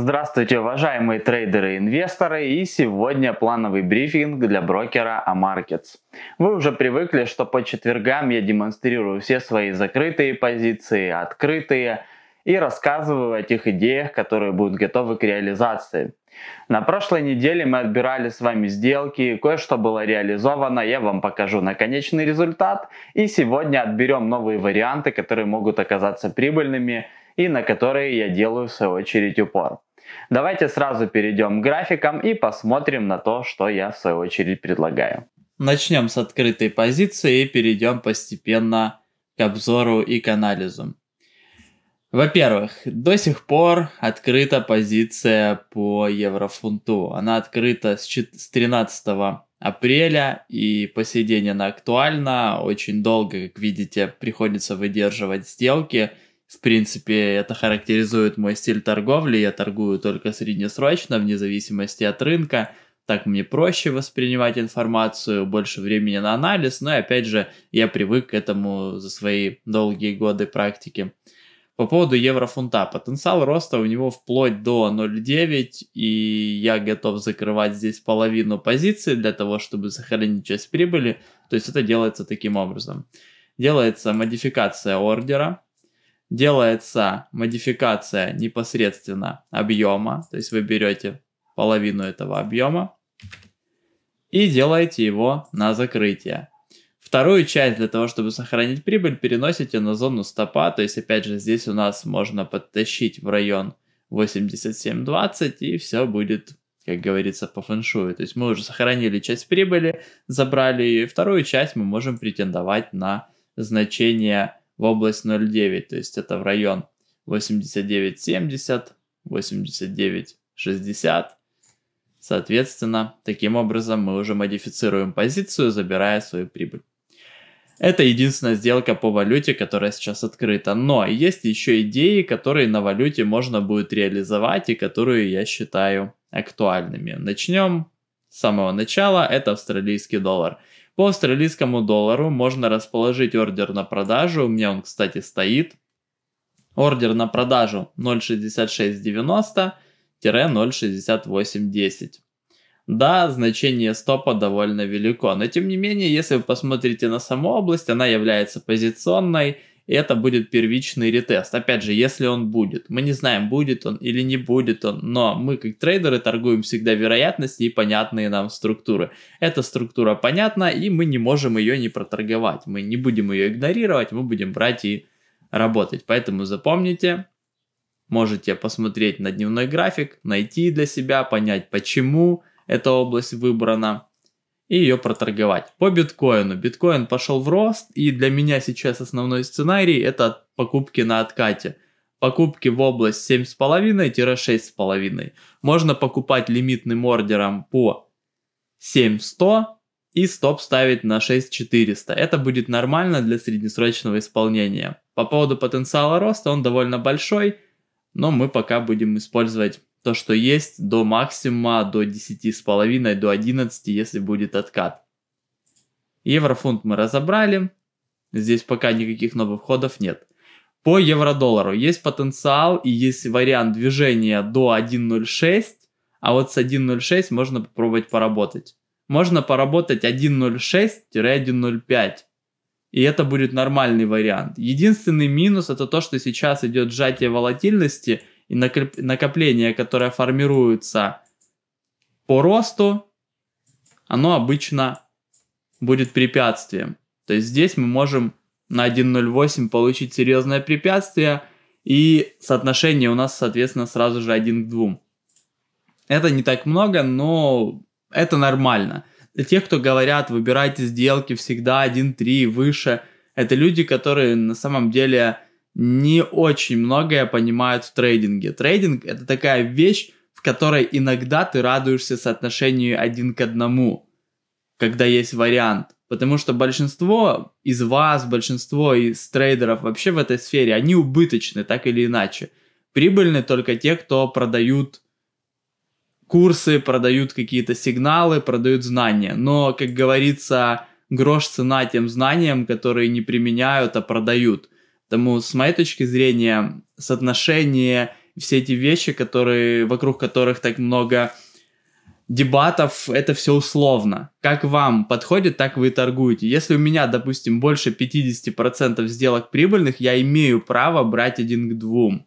Здравствуйте, уважаемые трейдеры и инвесторы, и сегодня плановый брифинг для брокера Амаркетс. Вы уже привыкли, что по четвергам я демонстрирую все свои закрытые позиции, открытые, и рассказываю о тех идеях, которые будут готовы к реализации. На прошлой неделе мы отбирали с вами сделки, кое-что было реализовано, я вам покажу наконечный результат, и сегодня отберем новые варианты, которые могут оказаться прибыльными и на которые я делаю в свою очередь упор. Давайте сразу перейдем к графикам и посмотрим на то, что я в свою очередь предлагаю. Начнем с открытой позиции и перейдем постепенно к обзору и к анализу. Во-первых, до сих пор открыта позиция по еврофунту. Она открыта с 13 апреля и посидение на актуально. Очень долго, как видите, приходится выдерживать сделки – в принципе, это характеризует мой стиль торговли. Я торгую только среднесрочно, вне зависимости от рынка. Так мне проще воспринимать информацию, больше времени на анализ. Но, ну и опять же, я привык к этому за свои долгие годы практики. По поводу еврофунта. Потенциал роста у него вплоть до 0,9, и я готов закрывать здесь половину позиции для того, чтобы сохранить часть прибыли. То есть это делается таким образом. Делается модификация ордера, делается модификация непосредственно объема, то есть вы берете половину этого объема и делаете его на закрытие. Вторую часть для того, чтобы сохранить прибыль, переносите на зону стопа, то есть опять же здесь у нас можно подтащить в район 87.20 и все будет как говорится, по фэншую. То есть мы уже сохранили часть прибыли, забрали ее, и вторую часть мы можем претендовать на значение в область 0,9, то есть это в район 89,70, 89,60. Соответственно, таким образом мы уже модифицируем позицию, забирая свою прибыль. Это единственная сделка по валюте, которая сейчас открыта. Но есть еще идеи, которые на валюте можно будет реализовать и которые я считаю актуальными. Начнем с самого начала. Это австралийский доллар. По австралийскому доллару можно расположить ордер на продажу, у меня он, кстати, стоит. Ордер на продажу 0.6690-0.6810. Да, значение стопа довольно велико, но тем не менее, если вы посмотрите на саму область, она является позиционной, это будет первичный ретест. Опять же, если он будет. Мы не знаем, будет он или не будет он, но мы как трейдеры торгуем всегда вероятности и понятные нам структуры. Эта структура понятна, и мы не можем ее не проторговать. Мы не будем ее игнорировать, мы будем брать и работать. Поэтому запомните, можете посмотреть на дневной график, найти для себя, понять, почему эта область выбрана – и ее проторговать. По биткоину. Биткоин пошел в рост, и для меня сейчас основной сценарий это покупки на откате. Покупки в область 7,5-6,5. Можно покупать лимитным ордером по 7100 и стоп ставить на 6400. Это будет нормально для среднесрочного исполнения. По поводу потенциала роста он довольно большой, но мы пока будем использовать то, что есть, до максимума, до 10,5, до 11, если будет откат. Еврофунт мы разобрали. Здесь пока никаких новых входов нет. По евро-доллару есть потенциал и есть вариант движения до 1.06, а вот с 1.06 можно попробовать поработать. Можно поработать 1.06-1.05. И это будет нормальный вариант. Единственный минус это то, что сейчас идет сжатие волатильности – и накопление, которое формируется по росту, оно обычно будет препятствием. То есть здесь мы можем на 1.08 получить серьезное препятствие, и соотношение у нас, соответственно, сразу же 1 к 2. Это не так много, но это нормально. Для тех, кто говорят, выбирайте сделки всегда 1.3 и выше, это люди, которые на самом деле не очень многое понимают в трейдинге. Трейдинг это такая вещь, в которой иногда ты радуешься соотношению один к одному, когда есть вариант. Потому что большинство из вас, большинство из трейдеров вообще в этой сфере, они убыточны, так или иначе. Прибыльны только те, кто продают курсы, продают какие-то сигналы, продают знания. Но, как говорится, грош цена тем знаниям, которые не применяют, а продают – Тому с моей точки зрения, соотношение все эти вещи, которые, вокруг которых так много дебатов, это все условно. Как вам подходит, так вы и торгуете. Если у меня, допустим, больше 50% сделок прибыльных, я имею право брать один к двум.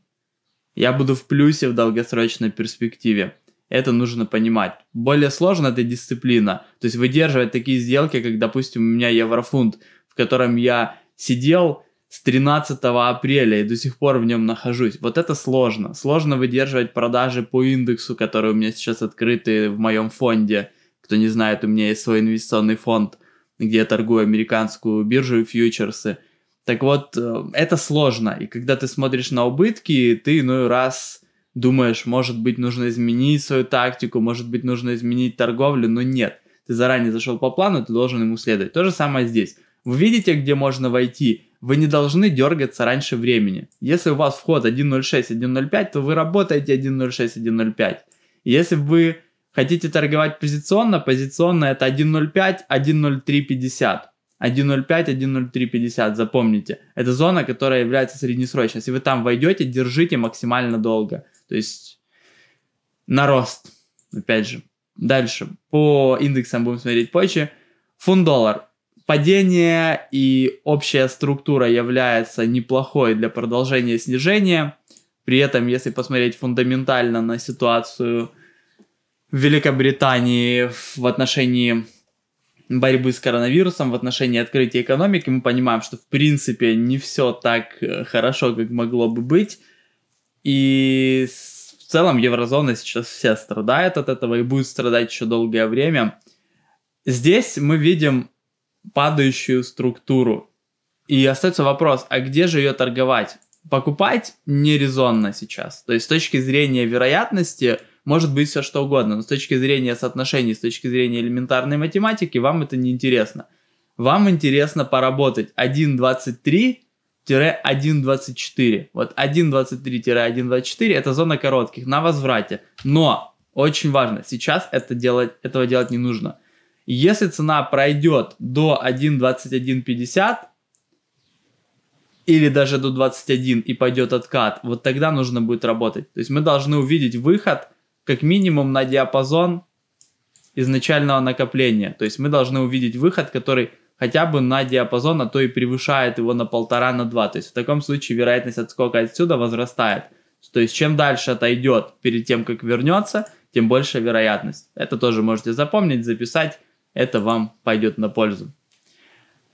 Я буду в плюсе в долгосрочной перспективе. Это нужно понимать. Более сложно это дисциплина. То есть выдерживать такие сделки, как, допустим, у меня еврофунт, в котором я сидел, с 13 апреля и до сих пор в нем нахожусь. Вот это сложно. Сложно выдерживать продажи по индексу, которые у меня сейчас открыты в моем фонде. Кто не знает, у меня есть свой инвестиционный фонд, где я торгую американскую биржу и фьючерсы. Так вот, э, это сложно. И когда ты смотришь на убытки, ты иной ну, раз думаешь, может быть, нужно изменить свою тактику, может быть, нужно изменить торговлю, но нет. Ты заранее зашел по плану, ты должен ему следовать. То же самое здесь. Вы видите, где можно войти, вы не должны дергаться раньше времени. Если у вас вход 1.06-1.05, то вы работаете 1.06-1.05. Если вы хотите торговать позиционно, позиционно это 1.05-1.03.50. 1.05-1.03.50, запомните. Это зона, которая является среднесрочной. Если вы там войдете, держите максимально долго. То есть на рост, опять же. Дальше, по индексам будем смотреть позже. Фунт-доллар падение и общая структура является неплохой для продолжения снижения. При этом, если посмотреть фундаментально на ситуацию в Великобритании в отношении борьбы с коронавирусом, в отношении открытия экономики, мы понимаем, что в принципе не все так э, хорошо, как могло бы быть. И в целом еврозона сейчас все страдает от этого и будет страдать еще долгое время. Здесь мы видим падающую структуру. И остается вопрос, а где же ее торговать? Покупать нерезонно сейчас. То есть с точки зрения вероятности может быть все что угодно, но с точки зрения соотношений, с точки зрения элементарной математики вам это не интересно. Вам интересно поработать 1.23 1.24. Вот 1.23-1.24 это зона коротких на возврате. Но очень важно, сейчас это делать, этого делать не нужно. Если цена пройдет до 1.2150 или даже до 21 и пойдет откат, вот тогда нужно будет работать. То есть мы должны увидеть выход как минимум на диапазон изначального накопления. То есть мы должны увидеть выход, который хотя бы на диапазон, а то и превышает его на полтора, на два. То есть в таком случае вероятность отскока отсюда возрастает. То есть чем дальше отойдет перед тем, как вернется, тем больше вероятность. Это тоже можете запомнить, записать это вам пойдет на пользу.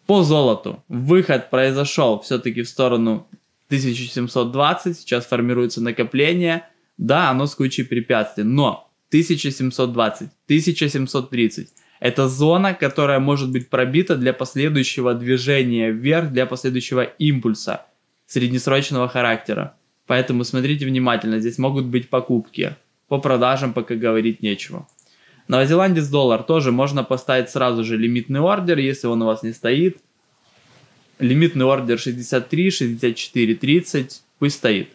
По золоту. Выход произошел все-таки в сторону 1720, сейчас формируется накопление. Да, оно с кучей препятствий, но 1720, 1730 – это зона, которая может быть пробита для последующего движения вверх, для последующего импульса среднесрочного характера. Поэтому смотрите внимательно, здесь могут быть покупки. По продажам пока говорить нечего. Новозеландец доллар тоже можно поставить сразу же лимитный ордер, если он у вас не стоит. Лимитный ордер 63, 64, 30, пусть стоит.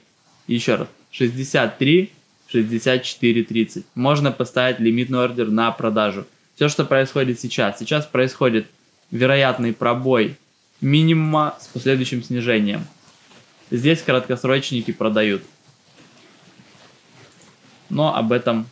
Еще раз, 63, 64, 30. Можно поставить лимитный ордер на продажу. Все, что происходит сейчас. Сейчас происходит вероятный пробой минимума с последующим снижением. Здесь краткосрочники продают. Но об этом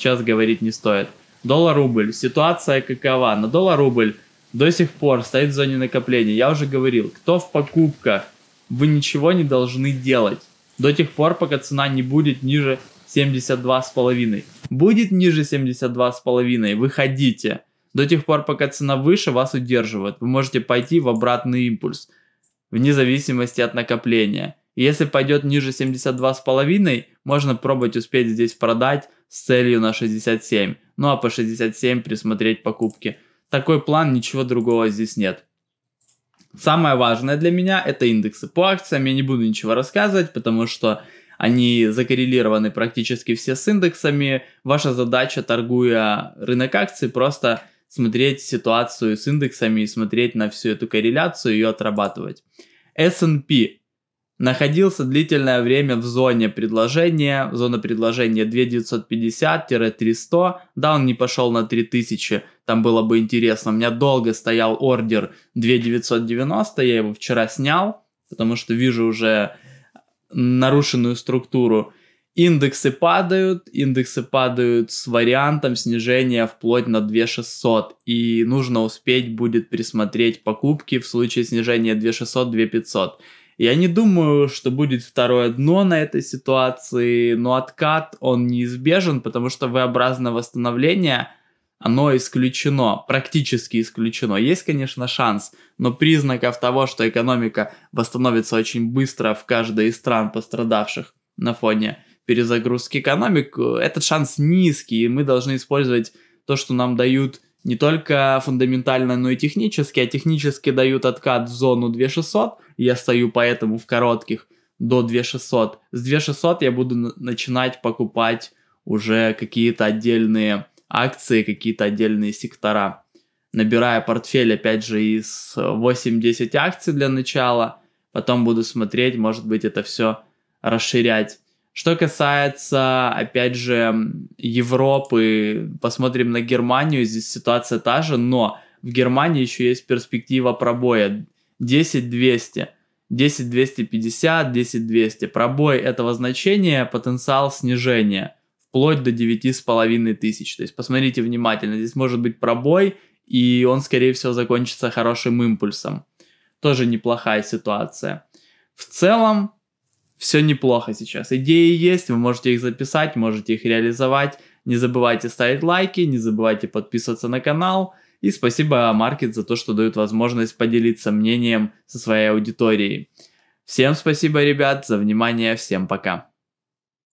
сейчас говорить не стоит. Доллар-рубль. Ситуация какова? На доллар-рубль до сих пор стоит в зоне накопления. Я уже говорил, кто в покупках, вы ничего не должны делать до тех пор, пока цена не будет ниже 72,5. Будет ниже 72,5, выходите. До тех пор, пока цена выше, вас удерживает. Вы можете пойти в обратный импульс, вне зависимости от накопления. если пойдет ниже 72,5, можно пробовать успеть здесь продать, с целью на 67, ну а по 67 присмотреть покупки. Такой план, ничего другого здесь нет. Самое важное для меня это индексы по акциям, я не буду ничего рассказывать, потому что они закоррелированы практически все с индексами. Ваша задача, торгуя рынок акций, просто смотреть ситуацию с индексами и смотреть на всю эту корреляцию и ее отрабатывать. S&P находился длительное время в зоне предложения, зона предложения 2950-300, да, он не пошел на 3000, там было бы интересно, у меня долго стоял ордер 2990, я его вчера снял, потому что вижу уже нарушенную структуру, индексы падают, индексы падают с вариантом снижения вплоть на 2600, и нужно успеть будет присмотреть покупки в случае снижения 2600-2500. Я не думаю, что будет второе дно на этой ситуации, но откат, он неизбежен, потому что V-образное восстановление, оно исключено, практически исключено. Есть, конечно, шанс, но признаков того, что экономика восстановится очень быстро в каждой из стран, пострадавших на фоне перезагрузки экономик, этот шанс низкий, и мы должны использовать то, что нам дают не только фундаментально, но и технически, а технически дают откат в зону 2600, я стою поэтому в коротких до 2600. С 2600 я буду начинать покупать уже какие-то отдельные акции, какие-то отдельные сектора. Набирая портфель, опять же, из 8-10 акций для начала, потом буду смотреть, может быть, это все расширять. Что касается, опять же, Европы, посмотрим на Германию, здесь ситуация та же, но в Германии еще есть перспектива пробоя 10-200. 10-250, 10-200. Пробой этого значения – потенциал снижения вплоть до 9,5 тысяч. То есть посмотрите внимательно, здесь может быть пробой, и он, скорее всего, закончится хорошим импульсом. Тоже неплохая ситуация. В целом, все неплохо сейчас. Идеи есть, вы можете их записать, можете их реализовать. Не забывайте ставить лайки, не забывайте подписываться на канал. И спасибо Market за то, что дают возможность поделиться мнением со своей аудиторией. Всем спасибо, ребят, за внимание. Всем пока.